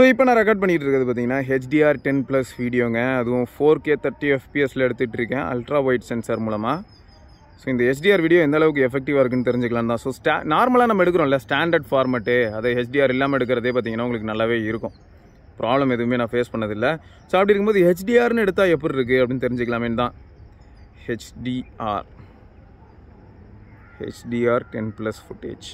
so இப்போ நான் record பண்ணிகிட்டு இருக்கிறது பார்த்தீங்கன்னா ஹெச்டிஆர் டென் ப்ளஸ் வீடியோங்க அதுவும் ஃபோர் கே தேர்ட்டி எஃபிஎஸில் எடுத்துகிட்டு இருக்கேன் அல்ட்ரா ஒயிட் சென்சார் மூலமாக ஸோ இந்த ஹெச்டிஆர் வீடியோ எந்த அளவுக்கு எஃபெக்டிவாக இருக்குன்னு தெரிஞ்சுக்கலாம் தான் ஸோ ஸ்டா நார்மலாக நம்ம எடுக்கிறோம்ல ஸ்டாண்டர்ட் ஃபார்மேட்டு அதை ஹெச்டிஆர் இல்லாமல் எடுக்கிறதே பார்த்தீங்கன்னா உங்களுக்கு நல்லாவே இருக்கும் ப்ராப்ளம் எதுவுமே நான் ஃபேஸ் பண்ணதில்லை ஸோ அப்படி இருக்கும்போது ஹெச்டிஆர்னு எடுத்தால் எப்படி இருக்குது அப்படின்னு தெரிஞ்சுக்கலாமே தான் HDR HDR ten plus footage